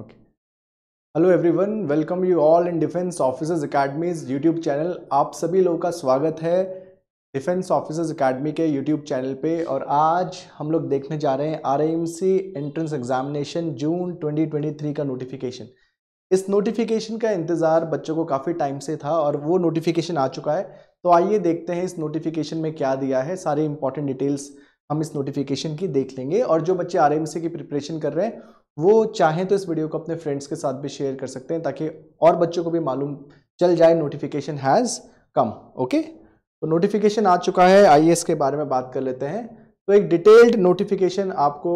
Okay hello everyone welcome you all in defence officers academies YouTube channel आप सभी लोगों का स्वागत है डिफेंस ऑफिसर्स अकेडमी के यूट्यूब चैनल पे और आज हम लोग देखने जा रहे हैं आर एंट्रेंस एग्जामिनेशन जून 2023 का नोटिफिकेशन इस नोटिफिकेशन का इंतज़ार बच्चों को काफ़ी टाइम से था और वो नोटिफिकेशन आ चुका है तो आइए देखते हैं इस नोटिफिकेशन में क्या दिया है सारी इंपॉर्टेंट डिटेल्स हम इस नोटिफिकेशन की देख लेंगे और जो बच्चे आर की प्रिपरेशन कर रहे हैं वो चाहें तो इस वीडियो को अपने फ्रेंड्स के साथ भी शेयर कर सकते हैं ताकि और बच्चों को भी मालूम चल जाए नोटिफिकेशन हैज़ कम ओके तो नोटिफिकेशन आ चुका है आई के बारे में बात कर लेते हैं तो एक डिटेल्ड नोटिफिकेशन आपको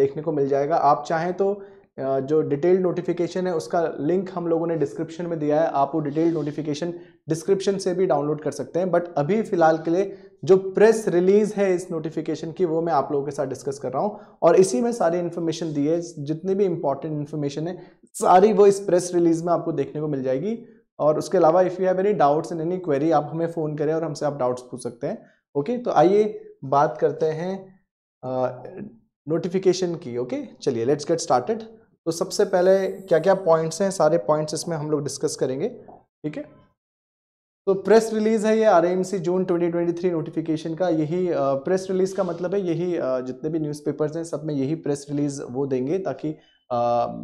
देखने को मिल जाएगा आप चाहें तो जो डिटेल्ड नोटिफिकेशन है उसका लिंक हम लोगों ने डिस्क्रिप्शन में दिया है आप वो डिटेल्ड नोटिफिकेशन डिस्क्रिप्शन से भी डाउनलोड कर सकते हैं बट अभी फ़िलहाल के लिए जो प्रेस रिलीज़ है इस नोटिफिकेशन की वो मैं आप लोगों के साथ डिस्कस कर रहा हूँ और इसी में सारी इन्फॉर्मेशन दी है जितनी भी इंपॉर्टेंट इन्फॉर्मेशन है सारी वो इस प्रेस रिलीज़ में आपको देखने को मिल जाएगी और उसके अलावा if you have any doubts and any query आप हमें फ़ोन करें और हमसे आप डाउट्स पूछ सकते हैं ओके तो आइए बात करते हैं नोटिफिकेशन की ओके चलिए लेट्स गेट स्टार्टेड तो सबसे पहले क्या क्या पॉइंट्स हैं सारे पॉइंट्स इसमें हम लोग डिस्कस करेंगे ठीक है तो प्रेस रिलीज़ है ये आर जून 2023 नोटिफिकेशन का यही प्रेस रिलीज़ का मतलब है यही जितने भी न्यूज़पेपर्स हैं सब में यही प्रेस रिलीज़ वो देंगे ताकि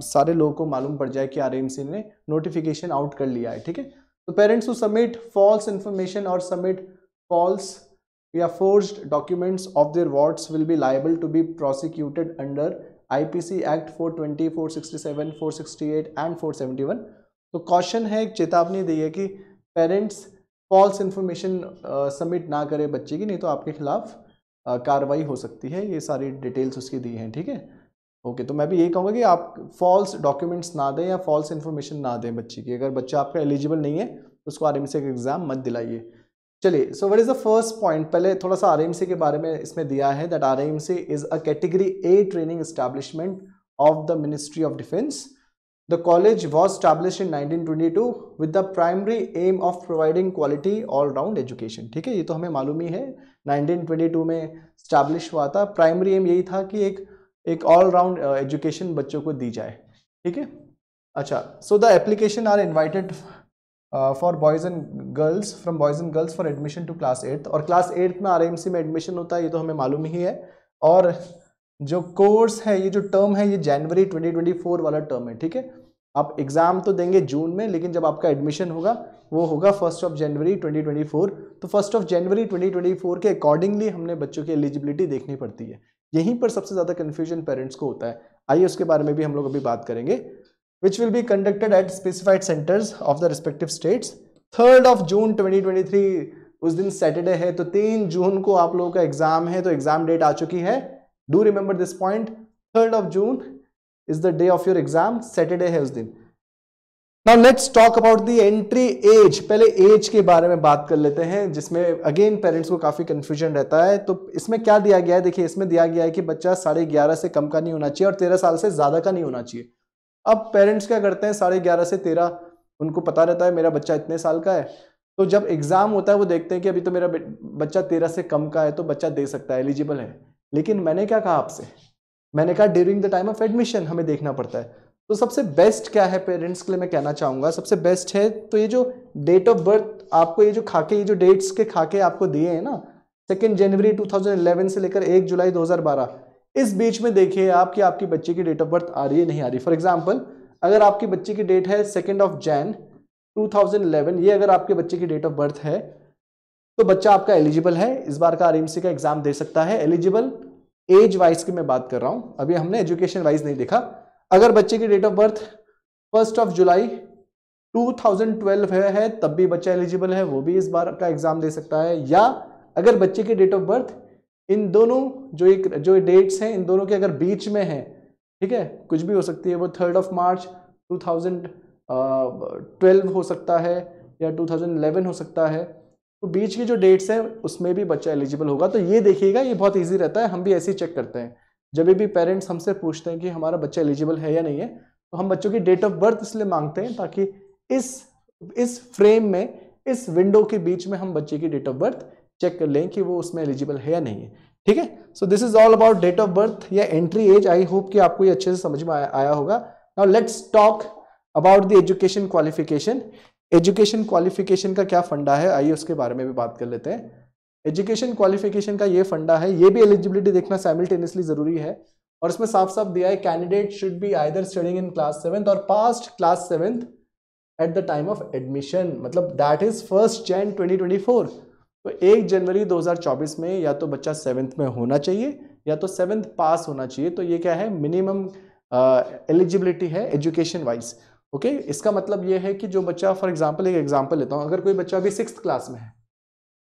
सारे लोगों को मालूम पड़ जाए कि आर ने नोटिफिकेशन आउट कर लिया है ठीक है तो parents to submit false information और सबमिट फॉल्स या forge documents of their wards will be liable to be prosecuted under IPC act 420, 467, 468 and 471 तो कॉशन है एक चेतावनी दी है कि पेरेंट्स फॉल्स इन्फॉर्मेशन सबमिट ना करें बच्चे की नहीं तो आपके खिलाफ कार्रवाई हो सकती है ये सारी डिटेल्स उसकी दी हैं ठीक है ओके okay, तो मैं भी यही कहूँगा कि आप फॉल्स डॉक्यूमेंट्स ना दें या फॉल्स इन्फॉर्मेशन ना दें बच्चे की अगर बच्चा आपका एलिजिबल नहीं है तो उसको आर्मी से एक एग्ज़ाम मत दिलाइए चलिए so what is the first point पहले थोड़ा सा आर के बारे में इसमें दिया है that R is a category A training establishment of the ministry of defence The college was established in 1922 with the primary aim of providing quality all round education ठीक है ये तो हमें मालूम ही है 1922 में स्टैब्लिश हुआ था प्राइमरी एम यही था कि एक एक ऑल राउंड एजुकेशन बच्चों को दी जाए ठीक है अच्छा so the application are invited for boys and girls from boys and girls for admission to class eighth और क्लास एट्थ में आर में एडमिशन होता है ये तो हमें मालूम ही है और जो कोर्स है ये जो टर्म है ये जनवरी 2024 वाला टर्म है ठीक है आप एग्ज़ाम तो देंगे जून में लेकिन जब आपका एडमिशन होगा वो होगा फर्स्ट ऑफ जनवरी 2024 तो फर्स्ट ऑफ जनवरी 2024 के अकॉर्डिंगली हमने बच्चों की एलिजिबिलिटी देखनी पड़ती है यहीं पर सबसे ज़्यादा कन्फ्यूजन पेरेंट्स को होता है आइए उसके बारे में भी हम लोग अभी बात करेंगे which will be conducted at specified centers of the respective states third of June 2023 उस दिन सैटरडे है तो तीन जून को आप लोगों का एग्जाम है तो एग्जाम डेट आ चुकी है do remember this point third of June is the day of your exam Saturday है उस दिन now let's talk about the entry age पहले एज के बारे में बात कर लेते हैं जिसमें अगेन पेरेंट्स को काफ़ी कन्फ्यूजन रहता है तो इसमें क्या दिया गया है देखिए इसमें दिया गया है कि बच्चा साढ़े ग्यारह से कम का नहीं होना चाहिए और तेरह साल से ज़्यादा का नहीं होना चाहिए अब पेरेंट्स क्या करते हैं साढ़े ग्यारह से तेरह उनको पता रहता है मेरा बच्चा इतने साल का है तो जब एग्ज़ाम होता है वो देखते हैं कि अभी तो मेरा बच्चा तेरह से कम का है तो बच्चा दे सकता है एलिजिबल है लेकिन मैंने क्या कहा आपसे मैंने कहा during the time of admission हमें देखना पड़ता है तो सबसे बेस्ट क्या है पेरेंट्स के लिए मैं कहना चाहूँगा सबसे बेस्ट है तो ये जो डेट ऑफ बर्थ आपको ये जो खाके ये जो डेट्स के खाके आपको दिए हैं ना सेकेंड जनवरी 2011 से लेकर एक जुलाई 2012 इस बीच में देखिए आप कि आपके बच्चे की डेट ऑफ बर्थ आ रही है नहीं आ रही फॉर एग्जाम्पल अगर आपके बच्चे की डेट है सेकेंड ऑफ जैन 2011 ये अगर आपके बच्चे की डेट ऑफ बर्थ है तो बच्चा आपका एलिजिबल है इस बार का आर का एग्जाम दे सकता है एलिजिबल एज वाइज की मैं बात कर रहा हूँ अभी हमने एजुकेशन वाइज नहीं देखा अगर बच्चे की date of birth first of July 2012 है, है तब भी बच्चा एलिजिबल है वो भी इस बार का एग्जाम दे सकता है या अगर बच्चे की डेट ऑफ बर्थ इन दोनों जो एक जो डेट्स हैं इन दोनों के अगर बीच में हैं ठीक है कुछ भी हो सकती है वो थर्ड ऑफ मार्च 2012 हो सकता है या 2011 हो सकता है तो बीच की जो डेट्स हैं उसमें भी बच्चा एलिजिबल होगा तो ये देखिएगा ये बहुत ईजी रहता है हम भी ऐसे ही चेक करते हैं जब भी पेरेंट्स हमसे पूछते हैं कि हमारा बच्चा एलिजिबल है या नहीं है तो हम बच्चों की डेट ऑफ बर्थ इसलिए मांगते हैं ताकि इस इस फ्रेम में इस विंडो के बीच में हम बच्चे की डेट ऑफ बर्थ चेक कर लें कि वो उसमें एलिजिबल है या नहीं है ठीक है so this is all about date of birth या एंट्री एज आई होप कि आपको ये अच्छे से समझ में आया, होगा now let's talk about the education qualification education qualification का क्या फंडा है आइए उसके बारे में भी बात कर लेते हैं एजुकेशन क्वालिफिकेशन का ये फंडा है ये भी एलिजिबिलिटी देखना साइमिलटेनियसली जरूरी है और इसमें साफ साफ दिया है candidate should be either studying in class seventh और passed class seventh at the time of admission मतलब दैट इज फर्स्ट जैन 2024 तो एक जनवरी 2024 में या तो बच्चा सेवन्थ में होना चाहिए या तो सेवन्थ पास होना चाहिए तो ये क्या है मिनिमम एलिजिबिलिटी है एजुकेशन वाइज ओके इसका मतलब ये है कि जो बच्चा फॉर एग्जाम्पल एक एग्जाम्पल लेता हूँ अगर कोई बच्चा अभी सिक्स क्लास में है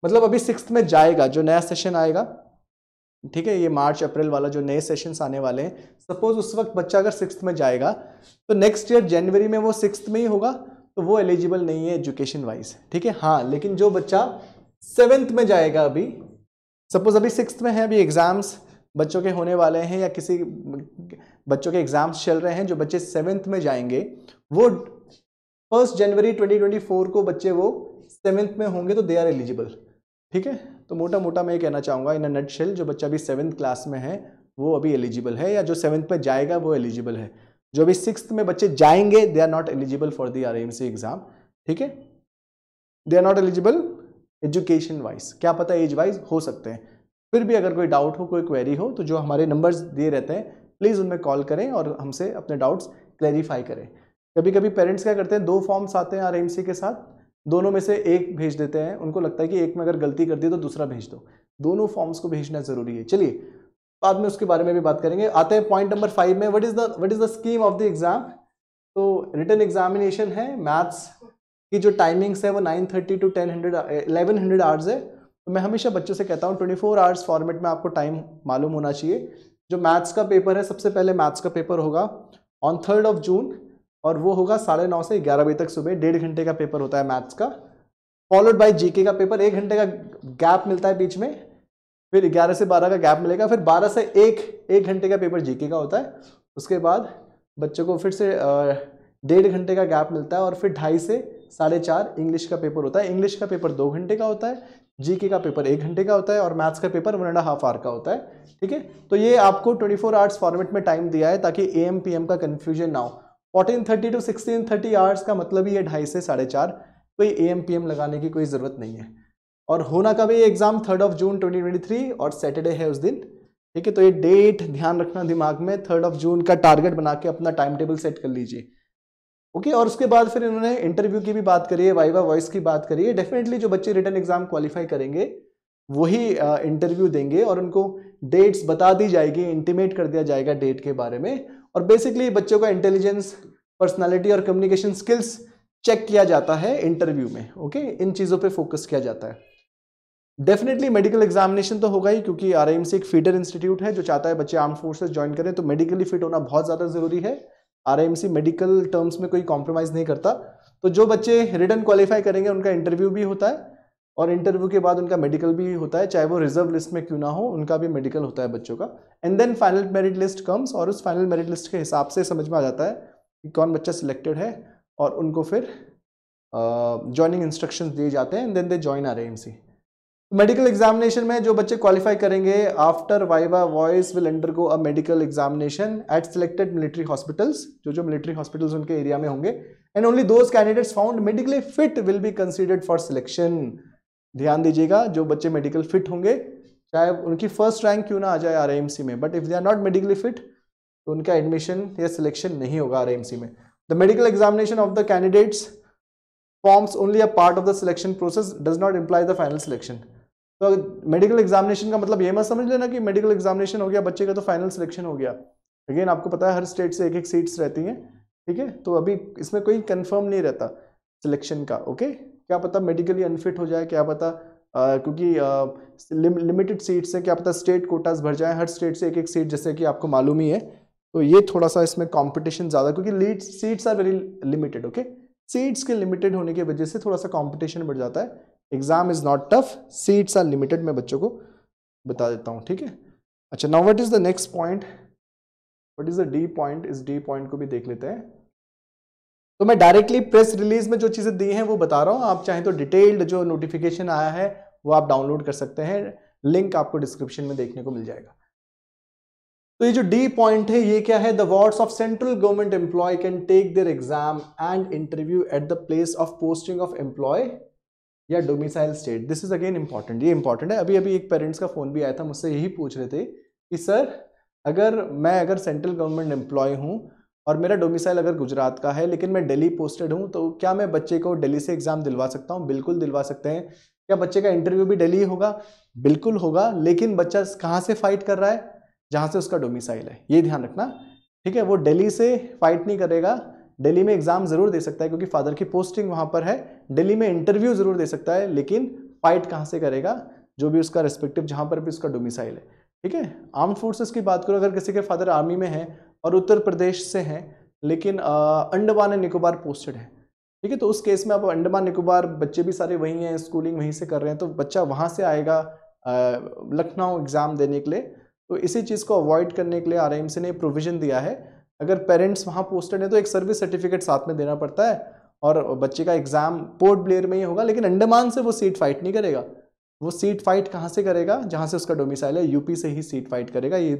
मतलब अभी सिक्स में जाएगा जो नया सेशन आएगा ठीक है ये मार्च अप्रैल वाला जो नए सेशन आने वाले हैं सपोज उस वक्त बच्चा अगर सिक्स में जाएगा तो नेक्स्ट ईयर जनवरी में वो सिक्स में ही होगा तो वो एलिजिबल नहीं है एजुकेशन वाइज ठीक है हाँ लेकिन जो बच्चा सेवेंथ में जाएगा अभी सपोज अभी सिक्स में है अभी एग्ज़ाम्स बच्चों के होने वाले हैं या किसी बच्चों के एग्ज़ाम्स चल रहे हैं जो बच्चे सेवेंथ में जाएंगे वो फर्स्ट जनवरी 2024 को बच्चे वो सेवेंथ में होंगे तो दे आर एलिजिबल ठीक है तो मोटा मोटा मैं ये कहना चाहूँगा इन अ नट शेल जो बच्चा अभी सेवन्थ क्लास में है वो अभी एलिजिबल है या जो सेवन्थ में जाएगा वो एलिजिबल है जो अभी सिक्स में बच्चे जाएंगे they are not eligible for the R exam ठीक है they are not eligible education wise क्या पता एज वाइज हो सकते हैं फिर भी अगर कोई डाउट हो कोई क्वेरी हो तो जो हमारे नंबर्स दिए रहते हैं प्लीज़ उनमें कॉल करें और हमसे अपने डाउट्स क्लैरिफाई करें कभी कभी पेरेंट्स क्या करते हैं दो फॉर्म्स आते हैं आर के साथ दोनों में से एक भेज देते हैं उनको लगता है कि एक में अगर गलती कर दी तो दूसरा भेज दो दोनों फॉर्म्स को भेजना ज़रूरी है चलिए बाद में उसके बारे में भी बात करेंगे आते हैं पॉइंट नंबर फाइव में what is the what is the scheme of the exam तो रिटर्न एग्जामिनेशन है मैथ्स कि जो टाइमिंग्स है वो nine thirty to ten hundred eleven hundred hours है तो मैं हमेशा बच्चों से कहता हूँ ट्वेंटी फोर आवर्स फॉर्मेट में आपको टाइम मालूम होना चाहिए जो मैथ्स का पेपर है सबसे पहले मैथ्स का पेपर होगा ऑन थर्ड ऑफ जून और वो होगा साढ़े नौ से ग्यारह बजे तक सुबह डेढ़ घंटे का पेपर होता है मैथ्स का फॉलोड बाई जीके का पेपर एक घंटे का गैप मिलता है बीच में फिर ग्यारह से बारह का गैप मिलेगा फिर बारह से एक एक घंटे का पेपर जीके का होता है उसके बाद बच्चों को फिर से डेढ़ घंटे का गैप मिलता है और फिर ढाई से साढ़े चार इंग्लिश का पेपर होता है इंग्लिश का पेपर दो घंटे का होता है जीके का पेपर एक घंटे का होता है और मैथ्स का paper one and half hour का होता है ठीक है तो ये आपको 24 फोर आवर्स फॉर्मेट में टाइम दिया है ताकि ए एम पी एम का कन्फ्यूजन ना हो fourteen thirty to sixteen thirty hours का मतलब ये ढाई से साढ़े चार कोई ए एम पी एम लगाने की कोई ज़रूरत नहीं है और होना का भी exam third of June twenty twenty three और सैटरडे है उस दिन ठीक है तो ये डेट ध्यान रखना दिमाग में थर्ड ऑफ जून का टारगेट बना के अपना टाइम टेबल सेट कर लीजिए ओके okay, और उसके बाद फिर इन्होंने इंटरव्यू की भी बात करी है वाइवा वॉइस की बात करी है डेफिनेटली जो बच्चे रिटर्न एग्जाम क्वालिफाई करेंगे वही इंटरव्यू देंगे और उनको डेट्स बता दी जाएगी इंटीमेट कर दिया जाएगा डेट के बारे में और बेसिकली बच्चों का इंटेलिजेंस पर्सनैलिटी और कम्युनिकेशन स्किल्स चेक किया जाता है इंटरव्यू में ओके okay? इन चीज़ों पर फोकस किया जाता है डेफिनेटली मेडिकल एग्जामिनेशन तो होगा ही क्योंकि आर एक फीडर इंस्टीट्यूट है जो चाहता है बच्चे आर्म फोर्सेज ज्वाइन करें तो मेडिकली फिट होना बहुत ज़्यादा ज़रूरी है आर मेडिकल टर्म्स में कोई कॉम्प्रोमाइज़ नहीं करता तो जो बच्चे रिटर्न क्वालिफाई करेंगे उनका इंटरव्यू भी होता है और इंटरव्यू के बाद उनका मेडिकल भी होता है चाहे वो रिजर्व लिस्ट में क्यों ना हो उनका भी मेडिकल होता है बच्चों का and then final merit list comes और उस फाइनल मेरिट लिस्ट के हिसाब से समझ में आ जाता है कि कौन बच्चा सिलेक्टेड है और उनको फिर जॉइनिंग इंस्ट्रक्शंस दिए जाते हैं and then they join R M C medical examination में जो बच्चे क्वालिफाई करेंगे after viva voce will undergo a medical examination at selected military hospitals जो जो मिलिट्री हॉस्पिटल्स उनके एरिया में होंगे and only those candidates found medically fit will be considered for selection ध्यान दीजिएगा जो बच्चे मेडिकल फिट होंगे चाहे उनकी फर्स्ट रैंक क्यों ना आ जाए आर में but if they are not medically fit तो उनका एडमिशन या सिलेक्शन नहीं होगा आर में the medical examination of the candidates forms only a part of the selection process does not imply the final selection तो medical examination का मतलब ये मत समझ लेना कि मेडिकल एग्जामिनेशन हो गया बच्चे का तो फाइनल सिलेक्शन हो गया अगेन आपको पता है हर स्टेट से एक एक सीट्स रहती हैं ठीक है तो अभी इसमें कोई कंफर्म नहीं रहता सिलेक्शन का ओके क्या पता मेडिकली अनफिट हो जाए क्या पता आ, क्योंकि लिमिटेड सीट्स हैं क्या पता स्टेट कोटाज भर जाए हर स्टेट से एक एक सीट जैसे कि आपको मालूम ही है तो ये थोड़ा सा इसमें कॉम्पिटिशन ज़्यादा क्योंकि lead seats are very limited okay seats के लिमिटेड होने की वजह से थोड़ा सा कॉम्पिटिशन बढ़ जाता है exam is not tough seats are limited मैं बच्चों को बता देता हूँ ठीक है अच्छा now what is the next point what is the D point इस डी पॉइंट को भी देख लेते हैं तो मैं डायरेक्टली प्रेस रिलीज में जो चीज़ें दी हैं वो बता रहा हूँ आप चाहें तो डिटेल्ड जो नोटिफिकेशन आया है वो आप डाउनलोड कर सकते हैं लिंक आपको डिस्क्रिप्शन में देखने को मिल जाएगा तो ये जो डी पॉइंट है ये क्या है the wards of central government employ can take their exam and interview at the place of posting of employ या domicile state this is again important ये इंपॉर्टेंट है अभी अभी एक पेरेंट्स का फ़ोन भी आया था मुझसे यही पूछ रहे थे कि सर अगर मैं अगर सेंट्रल गवर्नमेंट एम्प्लॉय हूँ और मेरा डोमिसाइल अगर गुजरात का है लेकिन मैं दिल्ली पोस्टेड हूँ तो क्या मैं बच्चे को दिल्ली से एग्ज़ाम दिलवा सकता हूँ बिल्कुल दिलवा सकते हैं क्या बच्चे का इंटरव्यू भी दिल्ली होगा बिल्कुल होगा लेकिन बच्चा कहाँ से फाइट कर रहा है जहाँ से उसका डोमिसाइल है ये ध्यान रखना ठीक है वो दिल्ली से फाइट नहीं करेगा दिल्ली में एग्ज़ाम ज़रूर दे सकता है क्योंकि फादर की पोस्टिंग वहाँ पर है दिल्ली में इंटरव्यू ज़रूर दे सकता है लेकिन फाइट कहाँ से करेगा जो भी उसका रेस्पेक्टिव जहाँ पर भी उसका डोमिसाइल है ठीक है आर्म फोर्सेस की बात करो अगर किसी के फादर आर्मी में है और उत्तर प्रदेश से हैं लेकिन अंडमान एंड निकोबार पोस्टेड है ठीक है तो उस केस में आप अंडमान निकोबार बच्चे भी सारे वहीं हैं स्कूलिंग वहीं से कर रहे हैं तो बच्चा वहाँ से आएगा लखनऊ एग्ज़ाम देने के लिए तो इसी चीज़ को अवॉइड करने के लिए आर ने प्रोविज़न दिया है अगर पेरेंट्स वहाँ पोस्टेड हैं तो एक सर्विस सर्टिफिकेट साथ में देना पड़ता है और बच्चे का एग्ज़ाम पोर्ट ब्लेयर में ही होगा लेकिन अंडमान से वो सीट फाइट नहीं करेगा वो सीट फाइट कहाँ से करेगा जहाँ से उसका डोमिसाइल है यूपी से ही सीट फाइट करेगा ये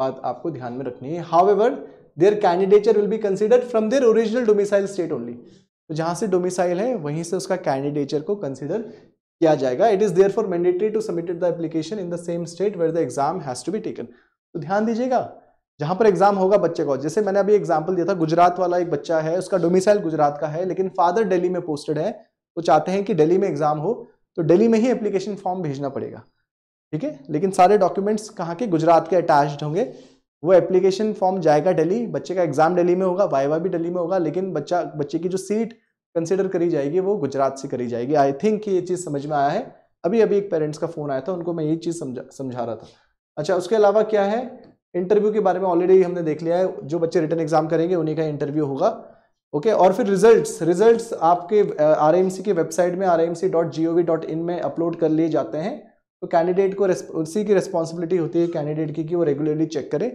बात आपको ध्यान में रखनी है however their candidature will be considered from their original domicile state only तो जहाँ से डोमिसाइल है वहीं से उसका कैंडिडेचर को कंसिडर किया जाएगा it is therefore mandatory to submitted the application in the same state where the exam has to be taken तो ध्यान दीजिएगा जहाँ पर एग्जाम होगा बच्चे को जैसे मैंने अभी एग्जाम्पल दिया था गुजरात वाला एक बच्चा है उसका डोमिसाइल गुजरात का है लेकिन फादर डेली में पोस्टेड है वो चाहते हैं कि डेली में एग्जाम हो तो डेली में ही एप्लीकेशन फॉर्म भेजना पड़ेगा ठीक है लेकिन सारे डॉक्यूमेंट्स कहाँ के गुजरात के अटैच्ड होंगे वो एप्लीकेशन फॉर्म जाएगा डेली बच्चे का एग्जाम डेली में होगा वाइवा भी डेली में होगा लेकिन बच्चा बच्चे की जो सीट कंसिडर करी जाएगी वो गुजरात से करी जाएगी आई थिंक ये चीज़ समझ में आया है अभी अभी एक पेरेंट्स का फ़ोन आया था उनको मैं ये चीज़ समझा समझा रहा था अच्छा उसके अलावा क्या है इंटरव्यू के बारे में ऑलरेडी हमने देख लिया है जो बच्चे रिटर्न एग्जाम करेंगे उन्हीं का इंटरव्यू होगा ओके और फिर रिजल्ट्स रिजल्ट्स आपके आर की वेबसाइट में आर में अपलोड कर लिए जाते हैं तो कैंडिडेट को उसी की रिस्पॉन्सिबिलिटी होती है कैंडिडेट की कि वो रेगुलरली चेक करे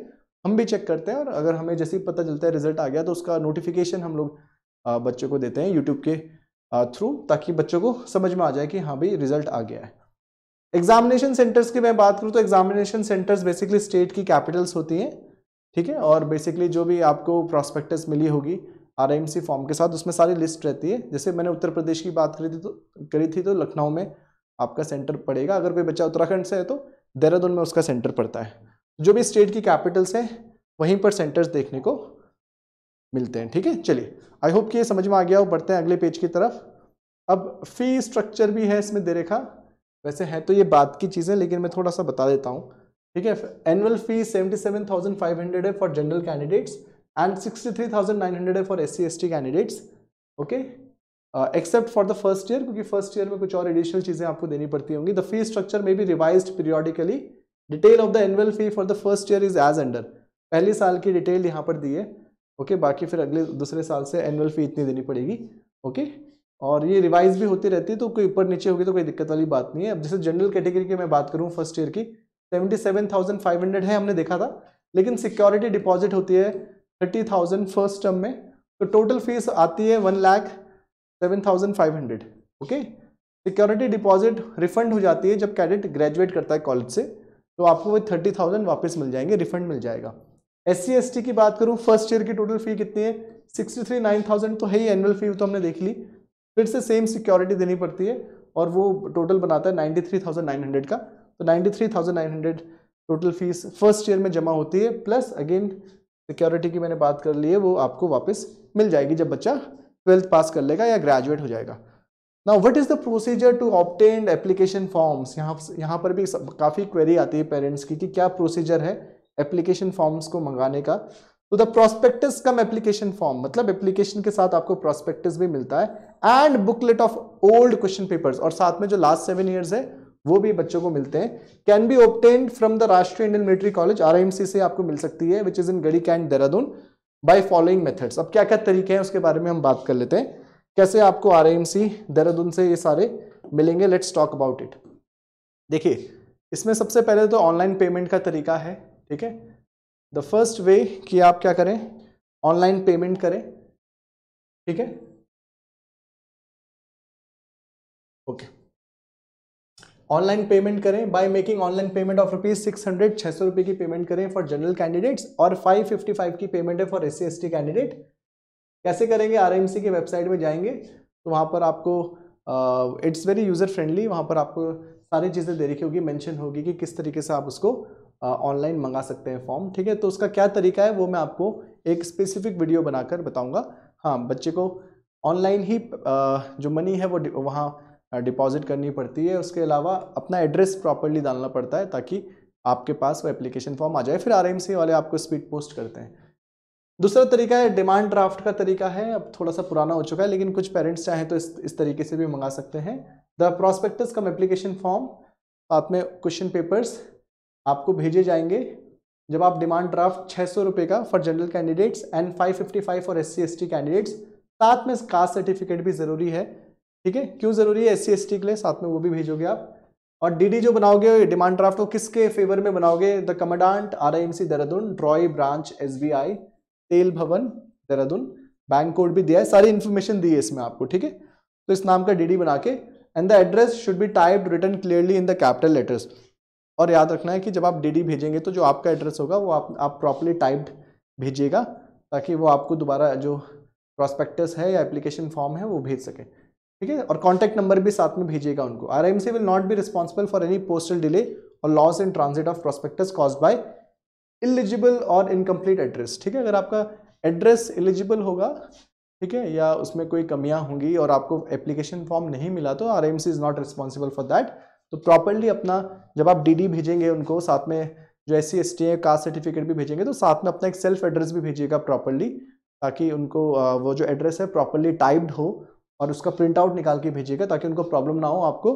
हम भी चेक करते हैं और अगर हमें जैसे ही पता चलता है रिजल्ट आ गया तो उसका नोटिफिकेशन हम लोग बच्चों को देते हैं यूट्यूब के थ्रू ताकि बच्चों को समझ में आ जाए कि हाँ भाई रिजल्ट आ गया है एग्जामिनेशन सेंटर्स की मैं बात करूँ तो एग्जामिनेशन सेंटर्स बेसिकली स्टेट की कैपिटल्स होती हैं ठीक है और बेसिकली जो भी आपको प्रॉस्पेक्टस मिली होगी आर फॉर्म के साथ उसमें सारी लिस्ट रहती है जैसे मैंने उत्तर प्रदेश की बात करी थी तो करी थी तो लखनऊ में आपका सेंटर पड़ेगा अगर कोई बच्चा उत्तराखंड से है तो देहरादून में उसका सेंटर पड़ता है जो भी स्टेट की कैपिटल्स हैं वहीं पर सेंटर्स देखने को मिलते हैं ठीक है चलिए आई होप कि ये समझ में आ गया हो बढ़ते हैं अगले पेज की तरफ अब फी स्ट्रक्चर भी है इसमें दे रेखा वैसे है तो ये बात की चीज़ें लेकिन मैं थोड़ा सा बता देता हूँ ठीक है annual fees seventy seven thousand five hundred है for general candidates and sixty three thousand nine hundred है for S C S T candidates okay except for the first year क्योंकि फर्स्ट ईयर में कुछ और एडिशनल चीज़ें आपको देनी पड़ती होंगी द फी स्ट्रक्चर में भी revise periodically detail of the annual fee for the first year is as under पहले साल की डिटेल यहाँ पर दी है ओके okay, बाकी फिर अगले दूसरे साल से एनुअल फी इतनी देनी पड़ेगी ओके okay? और ये रिवाइज भी होती रहती है तो कोई ऊपर नीचे होगी तो कोई दिक्कत वाली बात नहीं है अब जैसे जनरल कैटेगरी की मैं बात करूँ फर्स्ट ईयर की seventy seven thousand five hundred है हमने देखा था लेकिन सिक्योरिटी डिपॉजिट होती है थर्टी थाउजेंड फर्स्ट टर्म में तो टोटल फीस आती है one lakh seven thousand five hundred okay security deposit refund हो जाती है जब कैडेट ग्रेजुएट करता है कॉलेज से तो आपको वो थर्टी थाउजेंड वापस मिल जाएंगे रिफंड मिल जाएगा एस सी की बात करूँ फर्स्ट ईयर की टोटल फी कितनी है सिक्सटी थ्री नाइन थाउजेंड तो है ही एनुअल फी तो हमने देख ली फिर से सेम सिक्योरिटी देनी पड़ती है और वो टोटल बनाता है ninety three thousand nine hundred का तो ninety three thousand nine hundred total fees first year में जमा होती है प्लस अगेन सिक्योरिटी की मैंने बात कर ली है वो आपको वापस मिल जाएगी जब बच्चा ट्वेल्थ पास कर लेगा या ग्रेजुएट हो जाएगा ना what is the procedure to obtain application forms यहाँ यहाँ पर भी काफ़ी क्वेरी आती है पेरेंट्स की कि क्या प्रोसीजर है एप्लीकेशन फॉर्म्स को मंगाने का तो the prospectus cum application form मतलब एप्लीकेशन के साथ आपको प्रोस्पेक्टिस भी मिलता है and booklet of old question papers और साथ में जो लास्ट सेवन ईयर्स है वो भी बच्चों को मिलते हैं can be obtain from the Rashtriya Indian Military College R से आपको मिल सकती है which is in Garhi cantt Dehradun by following methods अब क्या क्या तरीके हैं उसके बारे में हम बात कर लेते हैं कैसे आपको आर देहरादून से ये सारे मिलेंगे लेट्स टॉक अबाउट इट देखिए इसमें सबसे पहले तो ऑनलाइन पेमेंट का तरीका है ठीक है द फर्स्ट वे कि आप क्या करें ऑनलाइन पेमेंट करें ठीक है ओके ऑनलाइन पेमेंट करें by making online payment of rupees six hundred छह सौ रुपए की पेमेंट करें फॉर जनरल कैंडिडेट्स और फाइव फिफ्टी फाइव की पेमेंट है फॉर एस सी कैंडिडेट कैसे करेंगे आर की वेबसाइट में जाएंगे तो वहां पर आपको इट्स वेरी यूज़र फ्रेंडली वहां पर आपको सारी चीज़ें दे रखी होगी मेंशन होगी कि किस तरीके से आप उसको ऑनलाइन मंगा सकते हैं फॉर्म ठीक है तो उसका क्या तरीका है वो मैं आपको एक स्पेसिफिक वीडियो बनाकर बताऊँगा हाँ बच्चे को ऑनलाइन ही जो मनी है वो वहाँ डिपॉजिट करनी पड़ती है उसके अलावा अपना एड्रेस प्रॉपरली डालना पड़ता है ताकि आपके पास वो एप्लीकेशन फॉर्म आ जाए फिर आर वाले आपको स्पीड पोस्ट करते हैं दूसरा तरीका है डिमांड ड्राफ्ट का तरीका है अब थोड़ा सा पुराना हो चुका है लेकिन कुछ पेरेंट्स चाहें तो इस इस तरीके से भी मंगा सकते हैं the prospectus cum application form साथ में क्वेश्चन पेपर्स आपको भेजे जाएंगे जब आप डिमांड ड्राफ्ट छः सौ रुपये का for general candidates and five fifty five for S C S T candidates साथ में कास्ट सर्टिफिकेट भी ज़रूरी है ठीक है क्यों ज़रूरी है एस सी एस टी के लिए साथ में वो भी भेजोगे आप और डीडी जो बनाओगे डिमांड ड्राफ्ट को किसके फेवर में बनाओगे the commandant R I M C Dehradun drawee branch S B I Tel Bhavan Dehradun bank code भी दिया है सारी इन्फॉर्मेशन दी है इसमें आपको ठीक है तो इस नाम का डी बना के and the address should be type written clearly in the capital letters और याद रखना है कि जब आप डी भेजेंगे तो जो आपका एड्रेस होगा वो आप आप प्रॉपरली टाइप्ड भेजिएगा ताकि वो आपको दोबारा जो प्रॉस्पेक्टस है या एप्लीकेशन फॉर्म है वो भेज सके ठीक है और कॉन्टैक्ट नंबर भी साथ में भेजिएगा उनको R M C will not be responsible for any postal delay और loss in transit of prospectus cause by illegible और इनकम्प्लीट एड्रेस ठीक है अगर आपका एड्रेस एलिजिबल होगा ठीक है या उसमें कोई कमियां होंगी और आपको एप्लीकेशन फॉर्म नहीं मिला तो R M C is not responsible for that तो प्रॉपरली अपना जब आप डीडी भेजेंगे उनको साथ में जो एस सी एस टी है कास्ट सर्टिफिकेट भी भेजेंगे तो साथ में अपना एक सेल्फ एड्रेस भी भेजिएगा प्रॉपरली ताकि उनको वो जो एड्रेस है प्रॉपरली टाइप्ड हो और उसका प्रिंट आउट निकाल के भेजिएगा ताकि उनको प्रॉब्लम ना हो आपको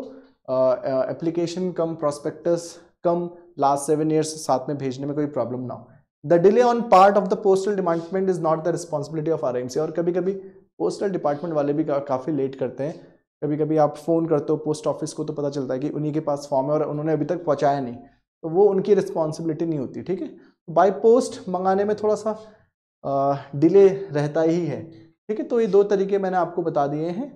application cum prospectus cum last seven years साथ में भेजने में कोई प्रॉब्लम ना हो the delay on part of the postal department is not the responsibility of R और कभी कभी पोस्टल डिपार्टमेंट वाले भी का, काफ़ी लेट करते हैं कभी कभी आप फ़ोन करते हो पोस्ट ऑफिस को तो पता चलता है कि उन्हीं के पास फॉर्म है और उन्होंने अभी तक पहुँचाया नहीं तो वो उनकी रिस्पॉन्सिबिलिटी नहीं होती ठीक है बाई पोस्ट मंगाने में थोड़ा सा डिले रहता ही है ठीक है तो ये दो तरीके मैंने आपको बता दिए हैं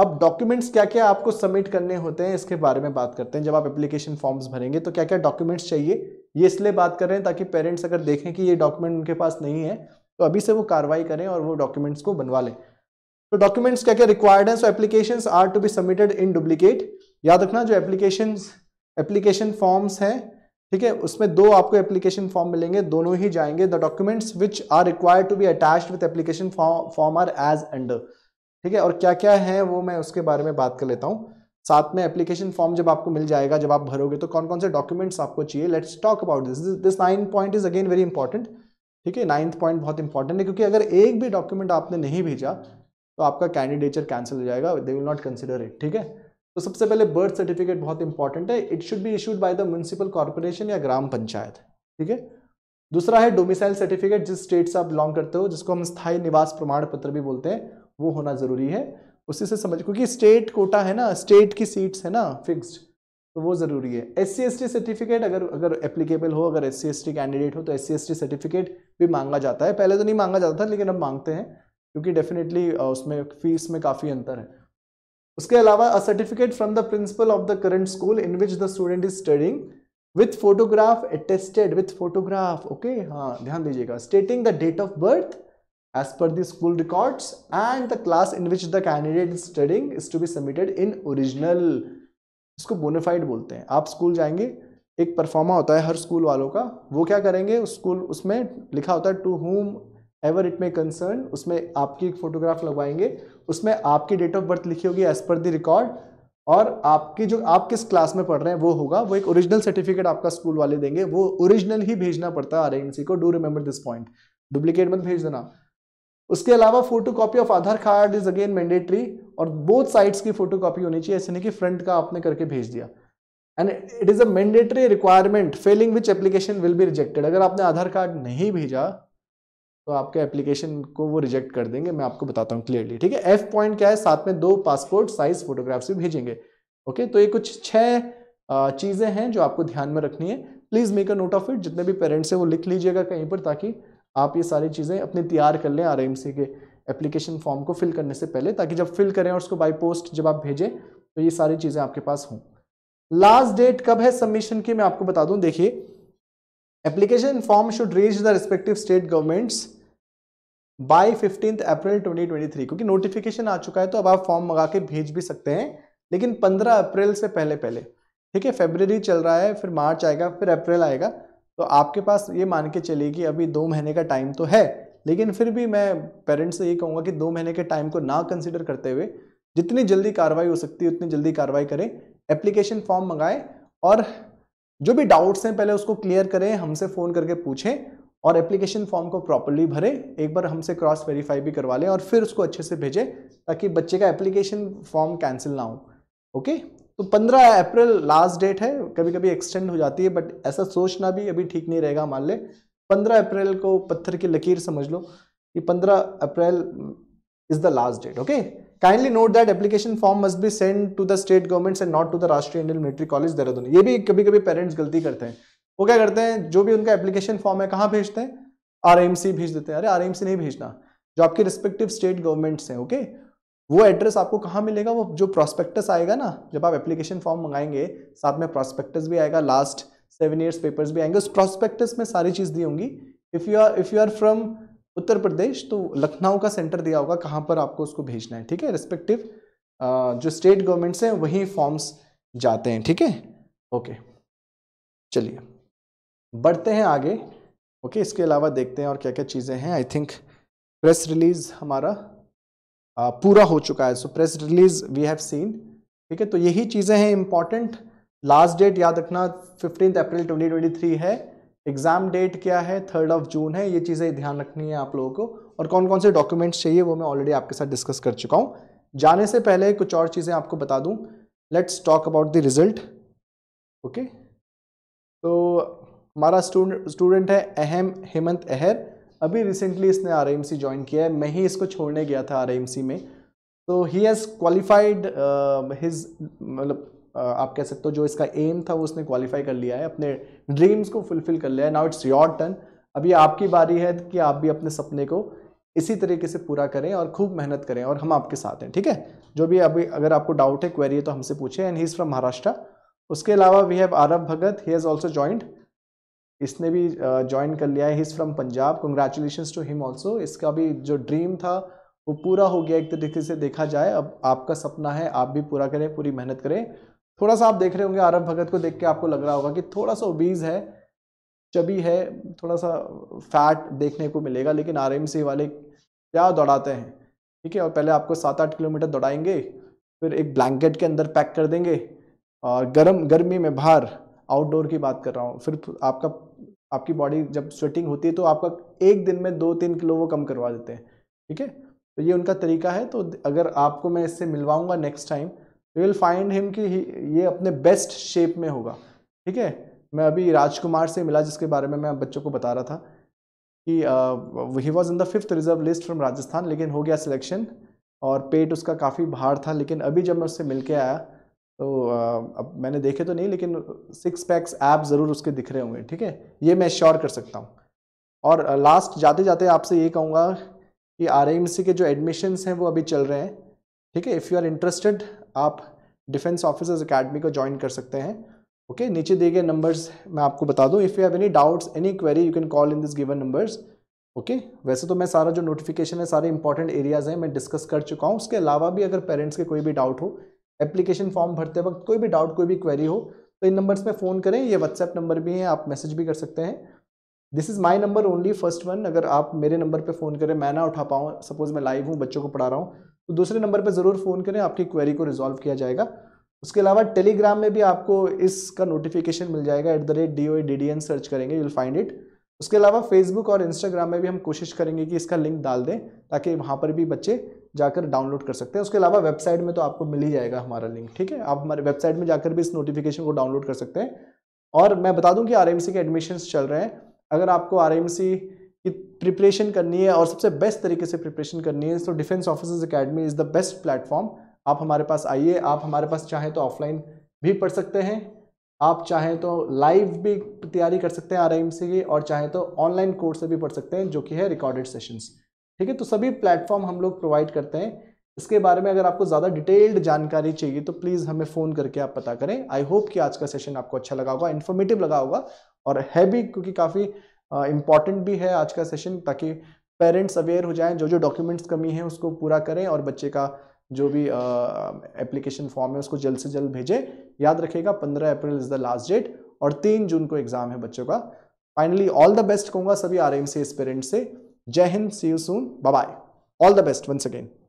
अब डॉक्यूमेंट्स क्या क्या आपको सबमिट करने होते हैं इसके बारे में बात करते हैं जब आप एप्लीकेशन फॉर्म्स भरेंगे तो क्या क्या डॉक्यूमेंट्स चाहिए ये इसलिए बात कर रहे हैं ताकि पेरेंट्स अगर देखें कि ये डॉक्यूमेंट उनके पास नहीं है तो अभी से वो कार्रवाई करें और वो डॉक्यूमेंट्स को बनवा लें तो डॉक्यूमेंट्स क्या क्या रिक्वायर्ड हैं so application are to be submitted in duplicate याद रखना जो एप्लीकेशन एप्लीकेशन फॉर्म्स हैं ठीक है उसमें दो आपको एप्लीकेशन फॉर्म मिलेंगे दोनों ही जाएंगे the documents which are required to be attach with application form are as under ठीक है और क्या क्या है वो मैं उसके बारे में बात कर लेता हूँ साथ में एप्लीकेशन फॉर्म जब आपको मिल जाएगा जब आप भरोगे तो कौन कौन से डॉक्यूमेंट्स आपको चाहिए let's talk about this this nine point is again very important ठीक है नाइन्थ पॉइंट बहुत इंपॉर्टेंट है क्योंकि अगर एक भी डॉक्यूमेंट आपने नहीं भेजा तो आपका कैंडिडेचर कैंसिल हो जाएगा they will not consider it ठीक है तो सबसे पहले बर्थ सर्टिफिकेट बहुत इंपॉर्टेंट है it should be issued by the municipal corporation या ग्राम पंचायत ठीक है दूसरा है डोमिसाइल सर्टिफिकेट जिस स्टेट से आप बिलोंग करते हो जिसको हम स्थायी निवास प्रमाण पत्र भी बोलते हैं वो होना ज़रूरी है उसी से समझ क्योंकि स्टेट कोटा है ना स्टेट की सीट्स है ना फिक्स्ड तो वो ज़रूरी है एस सी सर्टिफिकेट अगर अगर एप्लीकेबल हो अगर एस सी कैंडिडेट हो तो एस सी सर्टिफिकेट भी मांगा जाता है पहले तो नहीं मांगा जाता था लेकिन अब मांगते हैं क्योंकि डेफिनेटली uh, उसमें फीस में काफ़ी अंतर है उसके अलावा a certificate from the principal of the current school in which the student is studying with photograph attested with photograph okay हाँ ध्यान दीजिएगा stating the date of birth as per the school records and the class in which the candidate is studying is to be submitted in original इसको bonafide बोलते हैं आप school जाएंगे एक pro forma होता है हर स्कूल वालों का वो क्या करेंगे उस स्कूल उसमें लिखा होता है to whomever it may concern उसमें आपकी एक फोटोग्राफ लगवाएंगे उसमें आपकी डेट ऑफ बर्थ लिखी होगी एज पर द रिकॉर्ड और आपकी जो आप किस क्लास में पढ़ रहे हैं वो होगा वो एक ओरिजिनल सर्टिफिकेट आपका स्कूल वाले देंगे वो ओरिजिनल ही भेजना पड़ता है आर को do remember this point duplicate मत भेज देना उसके अलावा photo copy of Aadhaar card is again mandatory और बोथ साइड्स की फोटो कॉपी होनी चाहिए ऐसे नहीं कि फ्रंट का आपने करके भेज दिया and it is a mandatory requirement failing which application will be rejected अगर आपने आधार कार्ड नहीं भेजा तो आपके एप्लीकेशन को वो रिजेक्ट कर देंगे मैं आपको बताता हूँ क्लियरली ठीक है एफ पॉइंट क्या है साथ में दो पासपोर्ट साइज फोटोग्राफ्स भी भेजेंगे ओके तो ये कुछ छः चीज़ें हैं जो आपको ध्यान में रखनी है please make a note of it जितने भी पेरेंट्स हैं वो लिख लीजिएगा कहीं पर ताकि आप ये सारी चीज़ें अपनी तैयार कर लें आर के एप्लीकेशन फॉर्म को फिल करने से पहले ताकि जब फिल करें और उसको बाई पोस्ट जब आप भेजें तो ये सारी चीज़ें आपके पास हों लास्ट डेट कब है सबमिशन की मैं आपको बता दूं देखिए Application form should reach the respective state governments by 15th अप्रैल 2023 क्योंकि नोटिफिकेशन आ चुका है तो अब आप फॉर्म मंगा के भेज भी सकते हैं लेकिन 15 अप्रैल से पहले पहले ठीक है फेबररी चल रहा है फिर मार्च आएगा फिर अप्रैल आएगा तो आपके पास ये मान के चलिए कि अभी दो महीने का टाइम तो है लेकिन फिर भी मैं पेरेंट्स से ये कहूँगा कि दो महीने के टाइम को ना कंसिडर करते हुए जितनी जल्दी कार्रवाई हो सकती है उतनी जल्दी कार्रवाई करें एप्लीकेशन फॉर्म मंगाएं और जो भी डाउट्स हैं पहले उसको क्लियर करें हमसे फ़ोन करके पूछें और एप्लीकेशन फॉर्म को प्रॉपरली भरें एक बार हमसे क्रॉस वेरीफाई भी करवा लें और फिर उसको अच्छे से भेजें ताकि बच्चे का एप्लीकेशन फॉर्म कैंसिल ना हो ओके तो 15 अप्रैल लास्ट डेट है कभी कभी एक्सटेंड हो जाती है बट ऐसा सोचना भी अभी ठीक नहीं रहेगा मान लें पंद्रह अप्रैल को पत्थर की लकीर समझ लो कि पंद्रह April is the last date okay kindly note that application form must be send to the state governments and not to the Rashtriya Indian Military College dehradun ये भी कभी कभी पेरेंट्स गलती करते हैं वो क्या करते हैं जो भी उनका एप्लीकेशन फॉर्म है कहाँ भेजते हैं आर भेज देते हैं अरे आर नहीं भेजना जो आपके रिस्पेक्टिव स्टेट गवर्नमेंट्स हैं ओके वो एड्रेस आपको कहाँ मिलेगा वो जो प्रॉस्पेक्टस आएगा ना जब आप एप्लीकेशन फॉर्म मंगाएंगे साथ में प्रोस्पेक्टस भी आएगा लास्ट सेवन ईयर्स पेपर्स भी आएंगे उस प्रोस्पेक्टस में सारी चीज़ दी होंगी if you are if you are from Uttar Pradesh तो लखनऊ का सेंटर दिया होगा कहाँ पर आपको उसको भेजना है ठीक है रेस्पेक्टिव जो स्टेट गवर्नमेंट्स हैं वहीं फॉर्म्स जाते हैं ठीक है ओके चलिए बढ़ते हैं आगे ओके इसके अलावा देखते हैं और क्या क्या चीज़ें हैं आई थिंक प्रेस रिलीज़ हमारा आ, पूरा हो चुका है so press release we have seen ठीक है तो यही चीज़ें हैं इंपॉर्टेंट लास्ट डेट याद रखना फिफ्टीन अप्रैल 2023 है एग्ज़ाम डेट क्या है थर्ड ऑफ जून है ये चीज़ें ध्यान रखनी है आप लोगों को और कौन कौन से डॉक्यूमेंट्स चाहिए वो मैं ऑलरेडी आपके साथ डिस्कस कर चुका हूँ जाने से पहले कुछ और चीज़ें आपको बता दूँ let's talk about the result okay तो हमारा स्टूडेंट है अहम हेमंत अहर अभी रिसेंटली इसने आर ज्वाइन किया है मैं ही इसको छोड़ने गया था आर में तो ही हैज़ क्वालिफाइड हिज मतलब आप कह सकते हो जो इसका एम था वो उसने क्वालिफाई कर लिया है अपने ड्रीम्स को फुलफिल कर लिया है नाउ इट्स योर टर्न अभी आपकी बारी है कि आप भी अपने सपने को इसी तरीके से पूरा करें और खूब मेहनत करें और हम आपके साथ हैं ठीक है जो भी अभी अगर आपको डाउट है क्वेरी है तो हमसे पूछें and he is from Maharashtra उसके अलावा we have Aarav Bhagat he has also joined इसने भी ज्वाइन कर लिया है he is from Punjab congratulation to him also इसका भी जो ड्रीम था वो पूरा हो गया एक तरीके से देखा जाए अब आपका सपना है आप भी पूरा करें पूरी मेहनत करें थोड़ा सा आप देख रहे होंगे आरब भगत को देख के आपको लग रहा होगा कि थोड़ा सा ओबीज है चबी है थोड़ा सा फैट देखने को मिलेगा लेकिन आर वाले क्या दौड़ाते हैं ठीक है और पहले आपको सात आठ किलोमीटर दौड़ाएंगे फिर एक ब्लैंकेट के अंदर पैक कर देंगे और गर्म गर्मी में बाहर आउटडोर की बात कर रहा हूँ फिर तो आपका आपकी बॉडी जब स्वेटिंग होती है तो आपका एक दिन में दो तीन किलो वो कम करवा देते हैं ठीक है तो ये उनका तरीका है तो अगर आपको मैं इससे मिलवाऊंगा next time you will find him कि ये अपने बेस्ट शेप में होगा ठीक है मैं अभी राजकुमार से मिला जिसके बारे में मैं बच्चों को बता रहा था कि he was in the fifth reserve list from Rajasthan लेकिन हो गया सिलेक्शन और पेट उसका काफ़ी भार था लेकिन अभी जब मैं उससे मिल के आया तो uh, अब मैंने देखे तो नहीं लेकिन सिक्स पैक्स ऐप ज़रूर उसके दिख रहे होंगे ठीक है ये मैं श्योर कर सकता हूँ और लास्ट जाते जाते आपसे ये कहूँगा कि आर के जो एडमिशन्स हैं वो अभी चल रहे हैं ठीक है इफ़ यू आर इंटरेस्टेड आप डिफेंस ऑफिसर्स अकेडमी को ज्वाइन कर सकते हैं ओके okay, नीचे दिए गए नंबर्स मैं आपको बता दूं if you have any doubts any query you can call in this given numbers okay वैसे तो मैं सारा जो नोटिफिकेशन है सारे इंपॉर्टेंट एरियाज़ हैं मैं डिस्कस कर चुका हूँ उसके अलावा भी अगर पेरेंट्स के कोई भी डाउट हो एप्लीकेशन फॉर्म भरते वक्त कोई भी डाउट कोई भी क्वेरी हो तो इन नंबर्स में फ़ोन करें ये व्हाट्सएप नंबर भी हैं आप मैसेज भी कर सकते हैं this is my number only first one अगर आप मेरे नंबर पर फ़ोन करें मैं ना उठा पाऊँ सपोज़ मैं लाइव हूँ बच्चों को पढ़ा रहा हूँ तो दूसरे नंबर पर ज़रूर फ़ोन करें आपकी क्वेरी को रिजॉल्व किया जाएगा उसके अलावा टेलीग्राम में भी आपको इसका नोटिफिकेशन मिल जाएगा at the rate D O D D N search करेंगे यू विल फाइंड इट उसके अलावा फेसबुक और इंस्टाग्राम में भी हम कोशिश करेंगे कि इसका लिंक डाल दें ताकि वहाँ पर भी बच्चे जाकर डाउनलोड कर सकते हैं उसके अलावा वेबसाइट में तो आपको मिल ही जाएगा हमारा लिंक ठीक है आप हमारे वेबसाइट में जाकर भी इस नोटिफिकेशन को डाउनलोड कर सकते हैं और मैं बता दूं कि आर के एडमिशन चल रहे हैं अगर आपको आर की प्रिपरेशन करनी है और सबसे बेस्ट तरीके से प्रिपरेशन करनी है तो defence officers academy is the best platform आप हमारे पास आइए आप हमारे पास चाहें तो ऑफलाइन भी पढ़ सकते हैं आप चाहें तो लाइव भी तैयारी कर सकते हैं आर की और चाहें तो ऑनलाइन कोर्स से भी पढ़ सकते हैं जो कि है रिकॉर्डेड सेशंस ठीक है तो सभी प्लेटफॉर्म हम लोग प्रोवाइड करते हैं इसके बारे में अगर आपको ज़्यादा डिटेल्ड जानकारी चाहिए तो प्लीज़ हमें फ़ोन करके आप पता करें आई होप कि आज का सेशन आपको अच्छा लगा होगा इन्फॉर्मेटिव लगा होगा और है भी क्योंकि काफ़ी इम्पॉर्टेंट भी है आज का सेशन ताकि पेरेंट्स अवेयर हो जाएं जो जो डॉक्यूमेंट्स कमी है उसको पूरा करें और बच्चे का जो भी एप्लीकेशन फॉर्म है उसको जल्द से जल्द भेजें याद रखिएगा पंद्रह April is the last date और तीन जून को एग्ज़ाम है बच्चों का फाइनली ऑल द बेस्ट कहूँगा सभी आर एम से पेरेंट्स से Jai Hind see you soon bye all the best once again